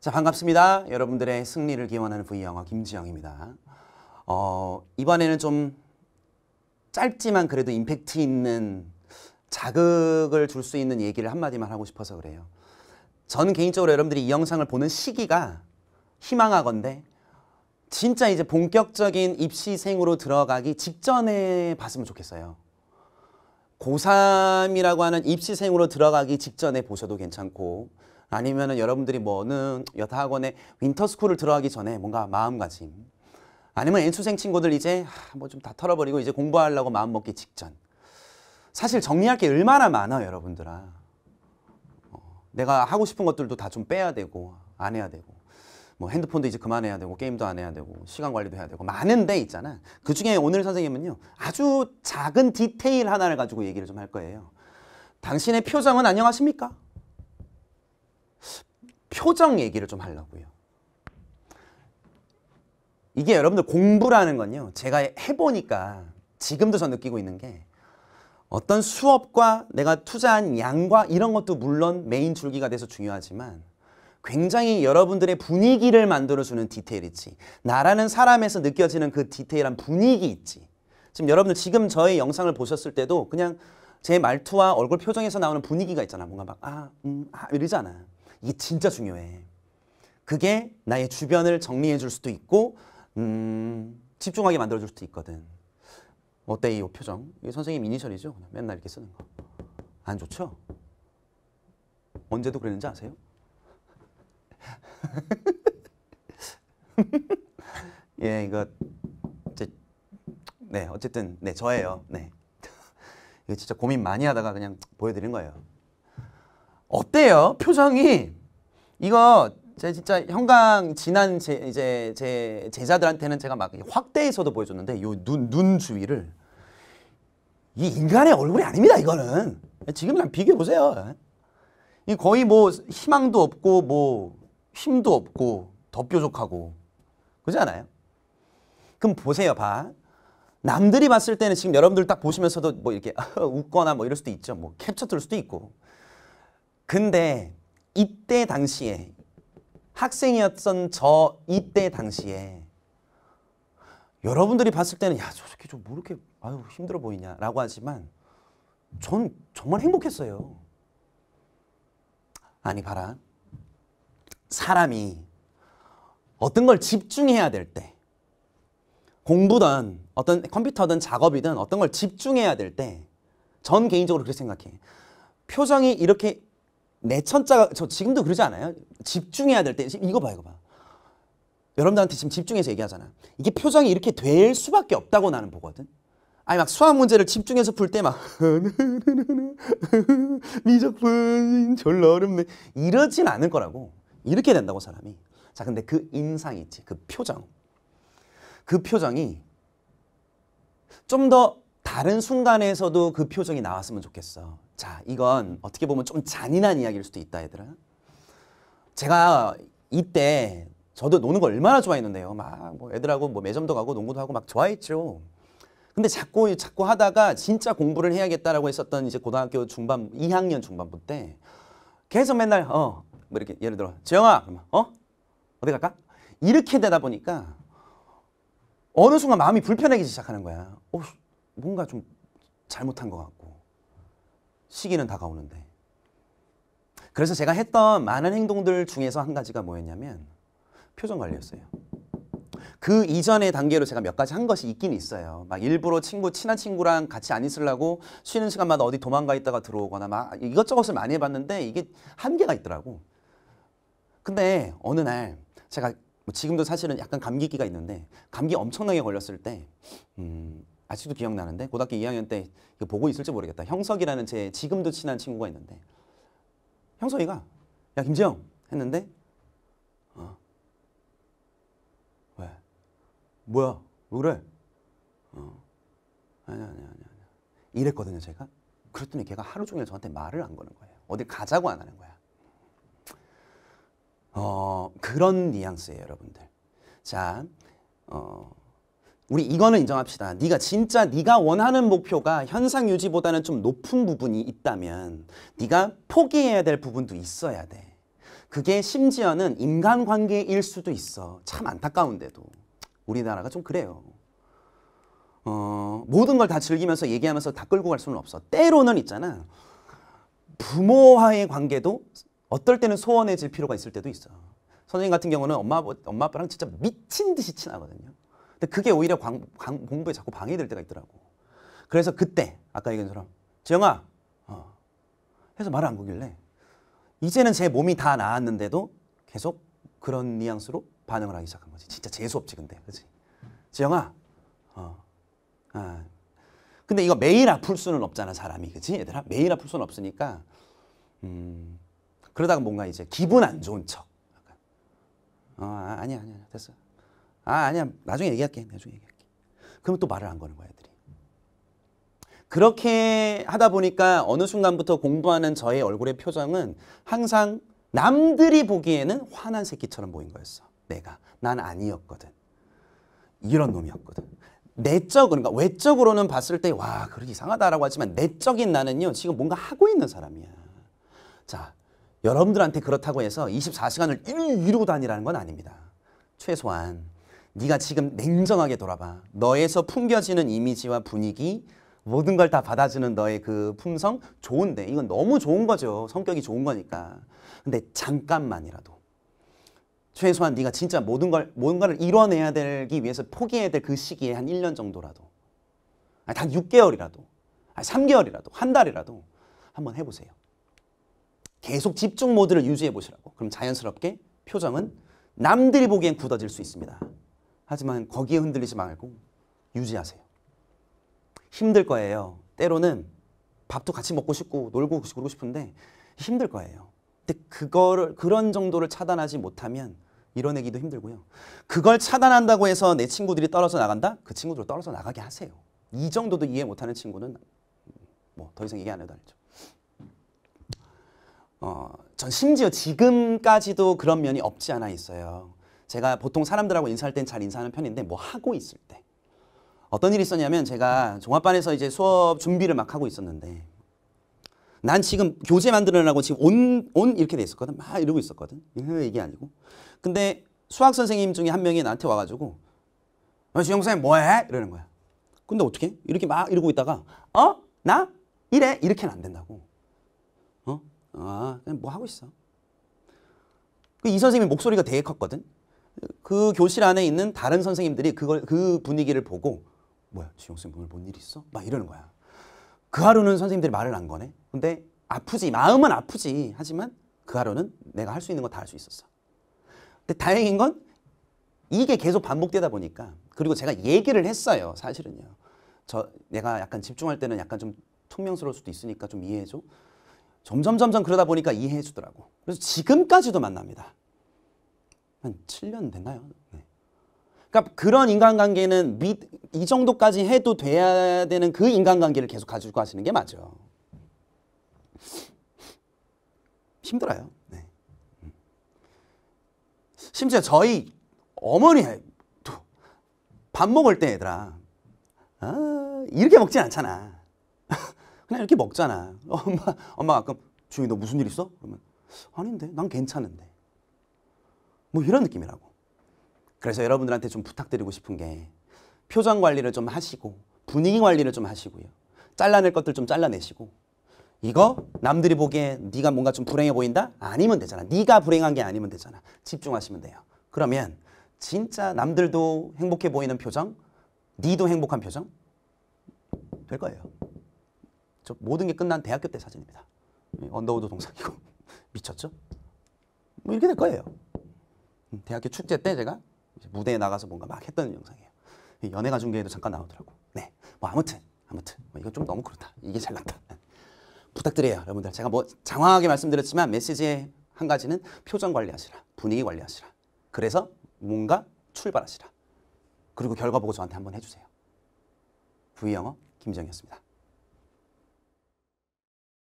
자 반갑습니다. 여러분들의 승리를 기원하는 V 영어 김지영입니다. 어, 이번에는 좀 짧지만 그래도 임팩트 있는 자극을 줄 수 있는 얘기를 한마디만 하고 싶어서 그래요. 저는 개인적으로 여러분들이 이 영상을 보는 시기가 희망하건데 진짜 이제 본격적인 입시생으로 들어가기 직전에 봤으면 좋겠어요. 고3이라고 하는 입시생으로 들어가기 직전에 보셔도 괜찮고 아니면은 여러분들이 뭐는 여타 학원에 윈터스쿨을 들어가기 전에 뭔가 마음가짐 아니면 N수생 친구들 이제 뭐 좀 다 털어버리고 이제 공부하려고 마음먹기 직전 사실 정리할 게 얼마나 많아 여러분들아 어, 내가 하고 싶은 것들도 다 좀 빼야 되고 안 해야 되고 뭐 핸드폰도 이제 그만해야 되고 게임도 안 해야 되고 시간 관리도 해야 되고 많은데 있잖아 그중에 오늘 선생님은요 아주 작은 디테일 하나를 가지고 얘기를 좀 할 거예요 당신의 표정은 안녕하십니까? 표정 얘기를 좀 하려고요. 이게 여러분들 공부라는 건요. 제가 해보니까 지금도 저 느끼고 있는 게 어떤 수업과 내가 투자한 양과 이런 것도 물론 메인 줄기가 돼서 중요하지만 굉장히 여러분들의 분위기를 만들어주는 디테일 있지. 나라는 사람에서 느껴지는 그 디테일한 분위기 있지. 지금 여러분들 지금 저의 영상을 보셨을 때도 그냥 제 말투와 얼굴 표정에서 나오는 분위기가 있잖아. 뭔가 막, 아, 음, 아, 이러잖아. 이게 진짜 중요해. 그게 나의 주변을 정리해 줄 수도 있고 음, 집중하게 만들어 줄 수도 있거든. 어때 이 표정? 이게 선생님 이니셜이죠? 맨날 이렇게 쓰는 거. 안 좋죠? 언제도 그랬는지 아세요? 예, 이거 제네 어쨌든 네 저예요. 네 이거 진짜 고민 많이 하다가 그냥 보여드린 거예요. 어때요? 표정이 이거 제 진짜 형강 지난 제 이제 제 제자들한테는 제가 막 확대해서도 보여줬는데 요눈눈 눈 주위를 이 인간의 얼굴이 아닙니다 이거는 지금이랑 비교해 보세요. 이 거의 뭐 희망도 없고 뭐 힘도 없고 덧뾰족하고 그러지 않아요? 그럼 보세요 봐. 남들이 봤을 때는 지금 여러분들 딱 보시면서도 뭐 이렇게 웃거나 뭐 이럴 수도 있죠. 뭐 캡처 뜰 수도 있고. 근데 이때 당시에 학생이었던 저 이때 당시에 여러분들이 봤을 때는 야 저렇게 좀뭐 이렇게 아유 힘들어 보이냐라고 하지만 전 정말 행복했어요. 아니 봐라 사람이 어떤 걸 집중해야 될 때 공부든 어떤 컴퓨터든 작업이든 어떤 걸 집중해야 될 때 전 개인적으로 그렇게 생각해. 표정이 이렇게 내 천자가 저 지금도 그러지 않아요? 집중해야 될 때 이거 봐 이거 봐. 여러분들한테 지금 집중해서 얘기하잖아. 이게 표정이 이렇게 될 수밖에 없다고 나는 보거든. 아니 막 수학 문제를 집중해서 풀 때막 미적분 졸라 어렵네 이러진 않을 거라고 이렇게 된다고 사람이 자 근데 그 인상 있지 그 표정 그 표정이 좀 더 다른 순간에서도 그 표정이 나왔으면 좋겠어 자, 이건 어떻게 보면 좀 잔인한 이야기일 수도 있다, 얘들아. 제가 이때 저도 노는 걸 얼마나 좋아했는데요. 막 뭐 애들하고 뭐 매점도 가고 농구도 하고 막 좋아했죠. 근데 자꾸 자꾸 하다가 진짜 공부를 해야겠다라고 했었던 이제 고등학교 중반 2학년 중반부 때 계속 맨날 어 뭐 이렇게 예를 들어 지영아 어 어디 갈까 이렇게 되다 보니까 어느 순간 마음이 불편해지기 시작하는 거야. 어 뭔가 좀 잘못한 것 같고 시기는 다가오는데. 그래서 제가 했던 많은 행동들 중에서 한 가지가 뭐였냐면 표정 관리였어요. 그 이전의 단계로 제가 몇 가지 한 것이 있긴 있어요. 막 일부러 친구, 친한 친구랑 같이 안 있으려고 쉬는 시간마다 어디 도망가 있다가 들어오거나 막 이것저것을 많이 해봤는데 이게 한계가 있더라고. 근데 어느 날 제가 뭐 지금도 사실은 약간 감기기가 있는데 감기 엄청나게 걸렸을 때 음, 아직도 기억나는데 고등학교 2학년 때 이거 보고 있을지 모르겠다. 형석이라는 제 지금도 친한 친구가 있는데 형석이가 야 김지영 했는데 어. 왜 뭐야 왜 그래 어. 아니야 아니야 아니야 이랬거든요 제가 그랬더니 걔가 하루 종일 저한테 말을 안 거는 거예요 어딜 가자고 안 하는 거야 어 그런 뉘앙스예요 여러분들 자 어, 우리 이거는 인정합시다. 네가 진짜 네가 원하는 목표가 현상 유지보다는 좀 높은 부분이 있다면 네가 포기해야 될 부분도 있어야 돼. 그게 심지어는 인간관계일 수도 있어. 참 안타까운데도. 우리나라가 좀 그래요. 어, 모든 걸 다 즐기면서 얘기하면서 다 끌고 갈 수는 없어. 때로는 있잖아. 부모와의 관계도 어떨 때는 소원해질 필요가 있을 때도 있어. 선생님 같은 경우는 엄마, 엄마 아빠랑 진짜 미친 듯이 친하거든요. 근데 그게 오히려 광, 광, 공부에 자꾸 방해될 때가 있더라고. 그래서 그때 아까 얘기한 사람 지영아 어. 해서 말을 안 보길래 이제는 제 몸이 다 나았는데도 계속 그런 뉘앙스로 반응을 하기 시작한 거지. 진짜 재수없지 근데 그지 지영아 어. 아. 근데 이거 매일 아플 수는 없잖아 사람이 그지 얘들아 매일 아플 수는 없으니까 음. 그러다가 뭔가 이제 기분 안 좋은 척. 어, 아, 아니야, 아니야, 됐어. 아, 아니야. 나중에 얘기할게. 나중에 얘기할게. 그러면 또 말을 안 거는 거야, 애들이. 그렇게 하다 보니까 어느 순간부터 공부하는 저의 얼굴의 표정은 항상 남들이 보기에는 화난 새끼처럼 보인 거였어. 내가. 난 아니었거든. 이런 놈이었거든. 내적, 그러니까 외적으로는 봤을 때, 와, 그러 이상하다라고 하지만 내적인 나는요, 지금 뭔가 하고 있는 사람이야. 자, 여러분들한테 그렇다고 해서 24시간을 이루, 고 다니라는 건 아닙니다. 최소한 네가 지금 냉정하게 돌아봐. 너에서 풍겨지는 이미지와 분위기 모든 걸 다 받아주는 너의 그 품성 좋은데 이건 너무 좋은 거죠. 성격이 좋은 거니까. 근데 잠깐만이라도 최소한 네가 진짜 모든 걸 뭔가를 이뤄내야 되기 위해서 포기해야 될 그 시기에 한 1년 정도라도 아니, 단 6개월이라도 아니, 3개월이라도 한 달이라도 한번 해보세요. 계속 집중 모드를 유지해 보시라고. 그럼 자연스럽게 표정은 남들이 보기엔 굳어질 수 있습니다. 하지만 거기에 흔들리지 말고 유지하세요. 힘들 거예요. 때로는 밥도 같이 먹고 싶고 놀고 그러고 싶은데 힘들 거예요. 근데 그걸 그런 정도를 차단하지 못하면 이뤄내기도 힘들고요. 그걸 차단한다고 해서 내 친구들이 떨어져 나간다? 그친구들 떨어져 나가게 하세요. 이 정도도 이해 못하는 친구는 뭐 더 이상 얘기 안 해도 알죠. 어, 전 심지어 지금까지도 그런 면이 없지 않아 있어요. 제가 보통 사람들하고 인사할 땐 잘 인사하는 편인데 뭐 하고 있을 때 어떤 일이 있었냐면 제가 종합반에서 이제 수업 준비를 막 하고 있었는데 난 지금 교재 만들어내라고 지금 온, 온 이렇게 돼 있었거든. 막 이러고 있었거든. 이게 아니고. 근데 수학 선생님 중에 한 명이 나한테 와가지고 어, 주영 선생님 뭐해? 이러는 거야. 근데 어떻게? 이렇게 막 이러고 있다가 어? 나? 이래? 이렇게는 안 된다고. 어? 아, 그냥 뭐 하고 있어. 그 이 선생님 목소리가 되게 컸거든. 그 교실 안에 있는 다른 선생님들이 그걸 그 분위기를 보고 뭐야 지용 쌤 오늘 뭔일 있어? 막 이러는 거야. 그 하루는 선생님들이 말을 안 거네. 근데 아프지 마음은 아프지 하지만 그 하루는 내가 할 수 있는 거 다 할 수 있었어. 근데 다행인 건 이게 계속 반복되다 보니까 그리고 제가 얘기를 했어요 사실은요. 저 내가 약간 집중할 때는 약간 좀 퉁명스러울 수도 있으니까 좀 이해해줘. 점점 점점 그러다 보니까 이해해주더라고. 그래서 지금까지도 만납니다. 한 7년 됐나요? 네. 그러니까 그런 인간관계는 미, 이 정도까지 해도 돼야 되는 그 인간관계를 계속 가지고 하시는 게 맞죠. 힘들어요. 네. 심지어 저희 어머니 밥 먹을 때 얘들아 아, 이렇게 먹진 않잖아. 그냥 이렇게 먹잖아. 엄마, 엄마 가끔 주인너 무슨 일 있어? 그러면 아닌데 난 괜찮은데. 뭐 이런 느낌이라고. 그래서 여러분들한테 좀 부탁드리고 싶은 게 표정 관리를 좀 하시고 분위기 관리를 좀 하시고요. 잘라낼 것들 좀 잘라내시고 이거 남들이 보기에 네가 뭔가 좀 불행해 보인다? 아니면 되잖아. 네가 불행한 게 아니면 되잖아. 집중하시면 돼요. 그러면 진짜 남들도 행복해 보이는 표정, 니도 행복한 표정 될 거예요. 저 모든 게 끝난 대학교 때 사진입니다. 언더우드 동상이고 미쳤죠? 뭐 이렇게 될 거예요. 음, 대학교 축제 때 제가 무대에 나가서 뭔가 막 했던 영상이에요. 연예가 중계에도 잠깐 나오더라고. 네. 뭐 아무튼 아무튼 뭐 이거 좀 너무 그렇다. 이게 잘났다. 네. 부탁드려요, 여러분들. 제가 뭐 장황하게 말씀드렸지만 메시지의 한 가지는 표정 관리하시라, 분위기 관리하시라. 그래서 뭔가 출발하시라. 그리고 결과 보고 저한테 한번 해주세요. 부영어 김정이었습니다.